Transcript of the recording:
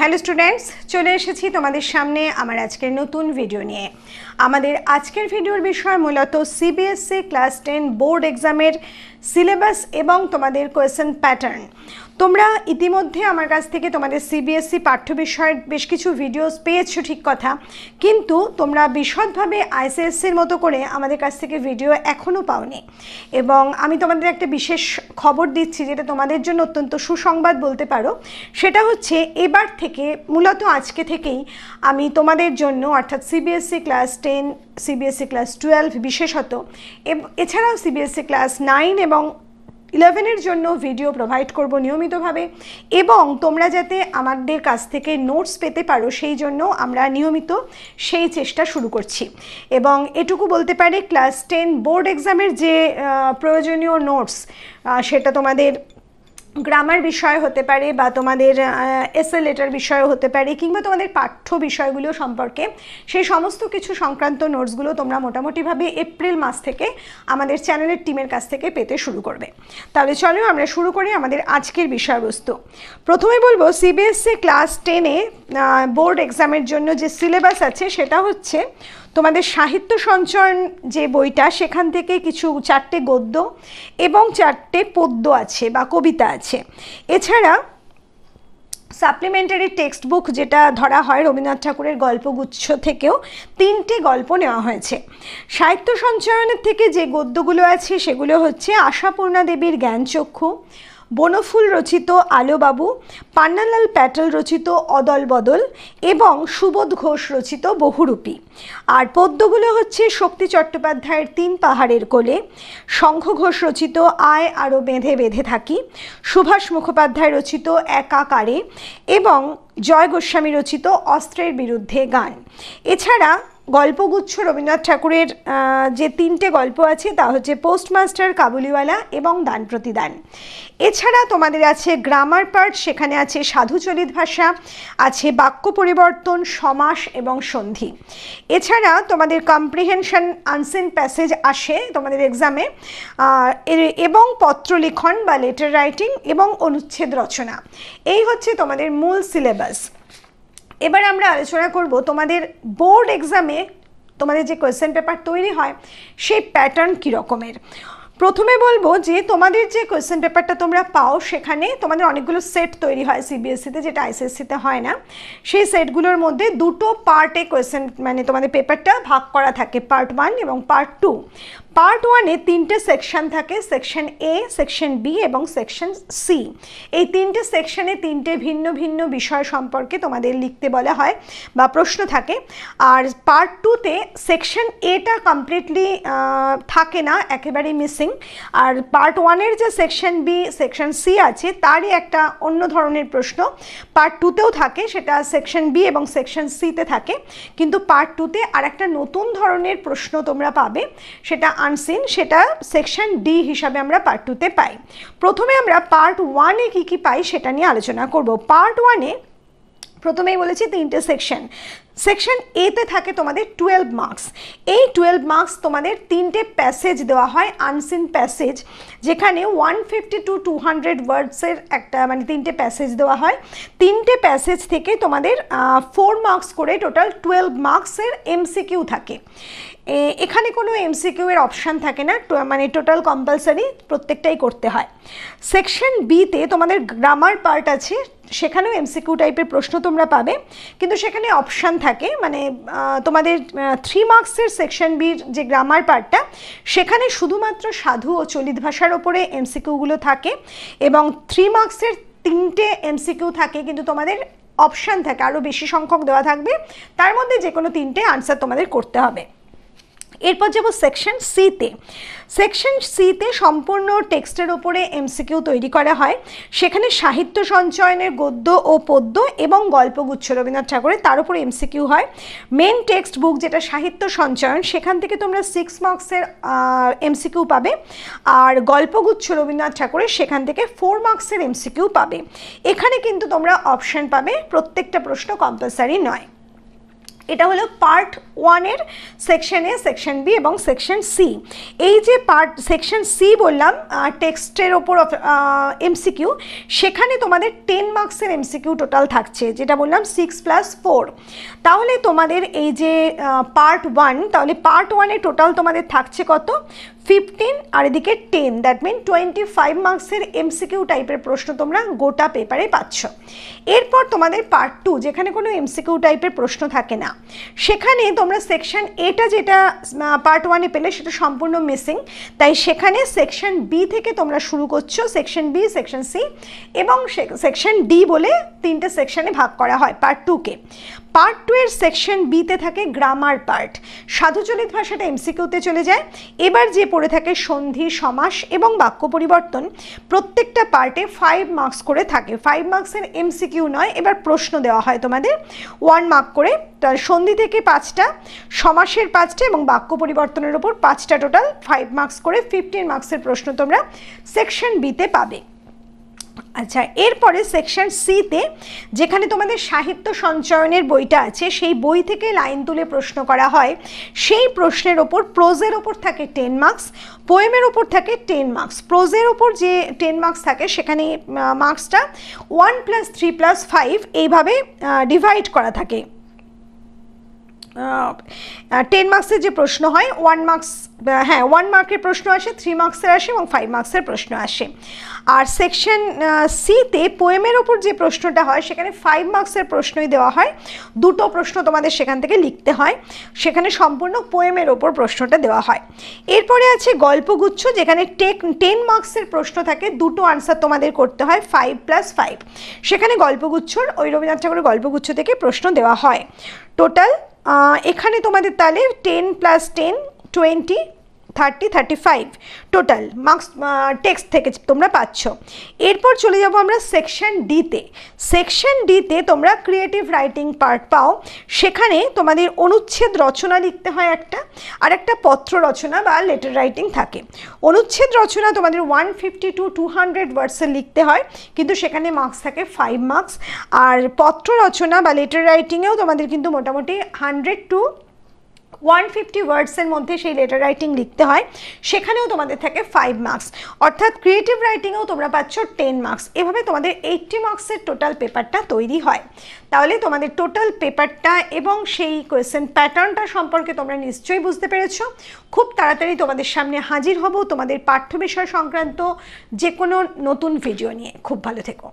hello students চলে এসেছি তোমাদের সামনে আমার আজকের নতুন ভিডিও নিয়ে আমাদের আজকের ভিডিওর বিষয় মূলত সিবিএসসি ক্লাস টেন বোর্ড এক্সামের সিলেবাস এবং তোমাদের কোয়েশন প্যাটার্ন তোমরা ইতিমধ্যে আমার কাছ থেকে তোমাদের সিবিএসসি e পাঠ্য বিষয়ের বেশ কিছু ভিডিওস পেয়েছো ঠিক কথা কিন্তু তোমরা বিশদভাবে আইসিএসসির মতো করে আমাদের কাছ থেকে ভিডিও এখনও পাওনি এবং আমি তোমাদের একটা বিশেষ খবর দিচ্ছি যেটা তোমাদের জন্য অত্যন্ত সুসংবাদ বলতে পারো সেটা হচ্ছে এবার থেকে মূলত আজকে থেকেই আমি তোমাদের জন্য অর্থাৎ CBSE class ten CBSE class twelve বিশেষত এছাড়াও সিবিএসসি ক্লাস নাইন এবং ইলেভেনের জন্য ভিডিও প্রোভাইড করব নিয়মিতভাবে এবং তোমরা যাতে আমাদের কাছ থেকে নোটস পেতে পারো সেই জন্য আমরা নিয়মিত সেই চেষ্টা শুরু করছি এবং এটুকু বলতে পারে ক্লাস টেন বোর্ড এক্সামের যে প্রয়োজনীয় নোটস সেটা তোমাদের গ্রামার বিষয় হতে পারে বা তোমাদের এ লেটার বিষয় হতে পারে কিংবা তোমাদের পাঠ্য বিষয়গুলো সম্পর্কে সেই সমস্ত কিছু সংক্রান্ত নোটসগুলো তোমরা মোটামুটিভাবে এপ্রিল মাস থেকে আমাদের চ্যানেলের টিমের কাছ থেকে পেতে শুরু করবে তাহলে চলো আমরা শুরু করি আমাদের আজকের বিষয়বস্তু প্রথমে বলবো সিবিএসসি ক্লাস টেনে বোর্ড এক্সামের জন্য যে সিলেবাস আছে সেটা হচ্ছে তোমাদের সাহিত্য সঞ্চয়ন যে বইটা সেখান থেকে কিছু চারটে গদ্য এবং চারটে পদ্য আছে বা কবিতা আছে এছাড়া সাপ্লিমেন্টারি টেক্সট বুক যেটা ধরা হয় রবীন্দ্রনাথ ঠাকুরের গল্পগুচ্ছ থেকেও তিনটে গল্প নেওয়া হয়েছে সাহিত্য সঞ্চয়নের থেকে যে গদ্যগুলো আছে সেগুলো হচ্ছে আশাপূর্ণা দেবীর জ্ঞানচক্ষু বনফুল রচিত আলোবাবু পান্নালাল প্যাটেল রচিত অদল বদল এবং সুবোধ ঘোষ রচিত বহুরূপী আর পদ্যগুলো হচ্ছে শক্তি চট্টোপাধ্যায়ের তিন পাহাড়ের কোলে শঙ্খ ঘোষ রচিত আয় আরও বেঁধে বেঁধে থাকি সুভাষ মুখোপাধ্যায় রচিত একাকারে এবং জয় গোস্বামী রচিত অস্ত্রের বিরুদ্ধে গান এছাড়া গল্পগুচ্ছ রবীন্দ্রনাথ ঠাকুরের যে তিনটে গল্প আছে তা হচ্ছে পোস্টমাস্টার কাবুলিওয়ালা এবং দান প্রতিদান এছাড়া তোমাদের আছে গ্রামার পার্ট সেখানে আছে সাধুচলিত ভাষা আছে বাক্য পরিবর্তন সমাস এবং সন্ধি এছাড়া তোমাদের কম্প্রিহেনশন আনসেন প্যাসেজ আসে তোমাদের এক্সামে এবং পত্রলিখন বা লেটার রাইটিং এবং অনুচ্ছেদ রচনা এই হচ্ছে তোমাদের মূল সিলেবাস এবার আমরা আলোচনা করব তোমাদের বোর্ড এক্সামে তোমাদের যে কোয়েশ্চেন পেপার তৈরি হয় সেই প্যাটার্ন কীরকমের প্রথমে বলবো যে তোমাদের যে কোয়েশ্চেন পেপারটা তোমরা পাও সেখানে তোমাদের অনেকগুলো সেট তৈরি হয় সিবিএসসিতে যেটা আইসিএসসিতে হয় না সেই সেটগুলোর মধ্যে দুটো পার্টে কোয়েশ্চেন মানে তোমাদের পেপারটা ভাগ করা থাকে পার্ট ওয়ান এবং পার্ট টু পার্ট ওয়ানে তিনটে সেকশন থাকে সেকশন এ সেকশন বি এবং সেকশন সি এই তিনটে সেকশনে তিনটে ভিন্ন ভিন্ন বিষয় সম্পর্কে তোমাদের লিখতে বলা হয় বা প্রশ্ন থাকে আর পার্ট টুতে সেকশন এটা কমপ্লিটলি থাকে না একেবারেই মিসিং আর পার্ট ওয়ানের যে সেকশন বি সেকশন সি আছে তারই একটা অন্য ধরনের প্রশ্ন পার্ট টুতেও থাকে সেটা সেকশন বি এবং সেকশন সিতে থাকে কিন্তু পার্ট টুতে আর একটা নতুন ধরনের প্রশ্ন তোমরা পাবে সেটা আনসিন সেটা সেকশন ডি হিসাবে আমরা পার্ট টুতে পাই প্রথমে আমরা পার্ট ওয়ানে কী কী পাই সেটা নিয়ে আলোচনা করব পার্ট ওয়ানে প্রথমেই বলেছি তিনটে সেকশন সেকশন এতে থাকে তোমাদের টুয়েলভ মার্কস এই টুয়েলভ মার্কস তোমাদের তিনটে প্যাসেজ দেওয়া হয় আনসিন প্যাসেজ যেখানে one fifty to two hundred ওয়ার্ডসের একটা মানে তিনটে প্যাসেজ দেওয়া হয় তিনটে প্যাসেজ থেকে তোমাদের ফোর মার্কস করে টোটাল টুয়েলভ মার্কসের এমসিকিউ থাকে এখানে কোনো এমসিকিউ এর অপশান থাকে না মানে টোটাল কম্পালসারি প্রত্যেকটাই করতে হয় সেকশন বিতে তোমাদের গ্রামার পার্ট আছে সেখানেও এমসিকিউ টাইপের প্রশ্ন তোমরা পাবে কিন্তু সেখানে অপশান থাকে থাকে মানে তোমাদের থ্রি মার্কসের সেকশন বির যে গ্রামার পার্টটা সেখানে শুধুমাত্র সাধু ও চলিত ভাষার ওপরে এমসিকিউগুলো থাকে এবং থ্রি মার্কসের তিনটে এমসিকিউ থাকে কিন্তু তোমাদের অপশান থাকে আরও বেশি সংখ্যক দেওয়া থাকবে তার মধ্যে যে কোনো তিনটে আনসার তোমাদের করতে হবে এরপর যাবো সেকশন সিতে সেকশন সিতে সম্পূর্ণ টেক্সটের ওপরে এমসিকিউ তৈরি করা হয় সেখানে সাহিত্য সঞ্চয়নের গদ্য ও পদ্য এবং গল্পগুচ্ছ রবীন্দ্রনাথ ঠাকুরের তার উপরে এমসিকিউ হয় মেন টেক্সট বুক যেটা সাহিত্য সঞ্চয়ন সেখান থেকে তোমরা সিক্স মার্কসের এমসিকিউ পাবে আর গল্পগুচ্ছ রবীন্দ্রনাথ ঠাকুরের সেখান থেকে ফোর মার্কসের এমসিকিউ পাবে এখানে কিন্তু তোমরা অপশান পাবে প্রত্যেকটা প্রশ্ন কম্পালসারি নয় এটা হলো পার্ট ওয়ানের সেকশন এ সেকশন বি এবং সেকশন সি এই যে পার্ট সেকশন সি বললাম টেক্সটের ওপর এমসিকিউ সেখানে তোমাদের টেন মার্কসের এমসিকিউ টোটাল থাকছে যেটা বললাম সিক্স প্লাস ফোর তাহলে তোমাদের এই যে পার্ট ওয়ান তাহলে পার্ট ওয়ানে টোটাল তোমাদের থাকছে কত ফিফটিন আর এদিকে ten that mean twenty five মার্কসের এমসিকিউ টাইপের প্রশ্ন তোমরা গোটা পেপারে পাচ্ছ এরপর তোমাদের পার্ট টু যেখানে কোনো এমসিকিউ টাইপের প্রশ্ন থাকে না সেখানে তোমরা সেকশন এটা যেটা পার্ট ওয়ানে পেলে সেটা সম্পূর্ণ মিসিং তাই সেখানে সেকশন বি থেকে তোমরা শুরু করছো সেকশন বি সেকশন সি এবং সেকশন ডি বলে তিনটে সেকশনে ভাগ করা হয় পার্ট টুকে পার্ট টু এর সেকশন বিতে থাকে গ্রামার পার্ট সাধুচলিত ভাষাটা এমসিকিউতে চলে যায় এবার যে পড়ে থাকে সন্ধি সমাস এবং বাক্য পরিবর্তন প্রত্যেকটা পার্টে ফাইভ মার্কস করে থাকে ফাইভ মার্কসের এমসিকিউ নয় এবার প্রশ্ন দেওয়া হয় তোমাদের ওয়ান মার্ক করে সন্ধি থেকে পাঁচটা সমাসের পাঁচটা এবং বাক্য পরিবর্তনের ওপর পাঁচটা টোটাল ফাইভ মার্কস করে ফিফটিন মার্কসের প্রশ্ন তোমরা সেকশন বিতে পাবে আচ্ছা এরপরে সেকশন সিতে যেখানে তোমাদের সাহিত্য সঞ্চয়নের বইটা আছে সেই বই থেকে লাইন তুলে প্রশ্ন করা হয় সেই প্রশ্নের ওপর প্রোজের ওপর থাকে টেন মার্কস পোয়েমের ওপর থাকে টেন মার্কস প্রোজের ওপর যে টেন মার্কস থাকে সেখানে মার্কসটা one plus three plus five এইভাবে ডিভাইড করা থাকে টেন মার্কসের যে প্রশ্ন হয় ওয়ান মার্কস হ্যাঁ ওয়ান মার্কের প্রশ্ন আসে থ্রি মার্কসের আসে এবং ফাইভ মার্কসের প্রশ্ন আসে আর সেকশন সিতে পোয়েমের ওপর যে প্রশ্নটা হয় সেখানে ফাইভ মার্কসের প্রশ্নই দেওয়া হয় দুটো প্রশ্ন তোমাদের সেখান থেকে লিখতে হয় সেখানে সম্পূর্ণ পোয়েমের ওপর প্রশ্নটা দেওয়া হয় এরপরে আছে গল্পগুচ্ছ যেখানে টেক টেন মার্কসের প্রশ্ন থাকে দুটো আনসার তোমাদের করতে হয় ফাইভ প্লাস ফাইভ সেখানে গল্পগুচ্ছর ওই রবীন্দ্রনাথ ঠাকুরের গল্পগুচ্ছ থেকে প্রশ্ন দেওয়া হয় টোটাল এখানে তোমাদের তাহলে ten plus ten twenty thirty thirty five total marks text থেকে তোমরা পাচ্ছ এরপর চলে যাব আমরা সেকশন ডিতে সেকশন ডিতে তোমরা ক্রিয়েটিভ রাইটিং পার্ট পাও সেখানে তোমাদের অনুচ্ছেদ রচনা লিখতে হয় একটা আর একটা পত্র রচনা বা লেটার রাইটিং থাকে অনুচ্ছেদ রচনা তোমাদের one fifty to two hundred ওয়ার্ডসে লিখতে হয় কিন্তু সেখানে মার্কস থাকে ফাইভ মার্কস আর পত্র রচনা বা লেটার রাইটিংয়েও তোমাদের কিন্তু মোটামুটি হান্ড্রেড টু ওয়ান ফিফটি ওয়ার্ডসের মধ্যে সেই লেটার রাইটিং লিখতে হয় সেখানেও তোমাদের থাকে ফাইভ মার্কস অর্থাৎ ক্রিয়েটিভ রাইটিংয়েও তোমরা পাচ্ছ টেন মার্কস এভাবে তোমাদের এইটটি মার্কসের টোটাল পেপারটা তৈরি হয় তাহলে তোমাদের টোটাল পেপারটা এবং সেই কোয়েশ্চেন প্যাটার্নটা সম্পর্কে তোমরা নিশ্চয়ই বুঝতে পেরেছ খুব তাড়াতাড়ি তোমাদের সামনে হাজির হব তোমাদের পাঠ্য বিষয় সংক্রান্ত যে কোনো নতুন ভিডিও নিয়ে খুব ভালো থেকো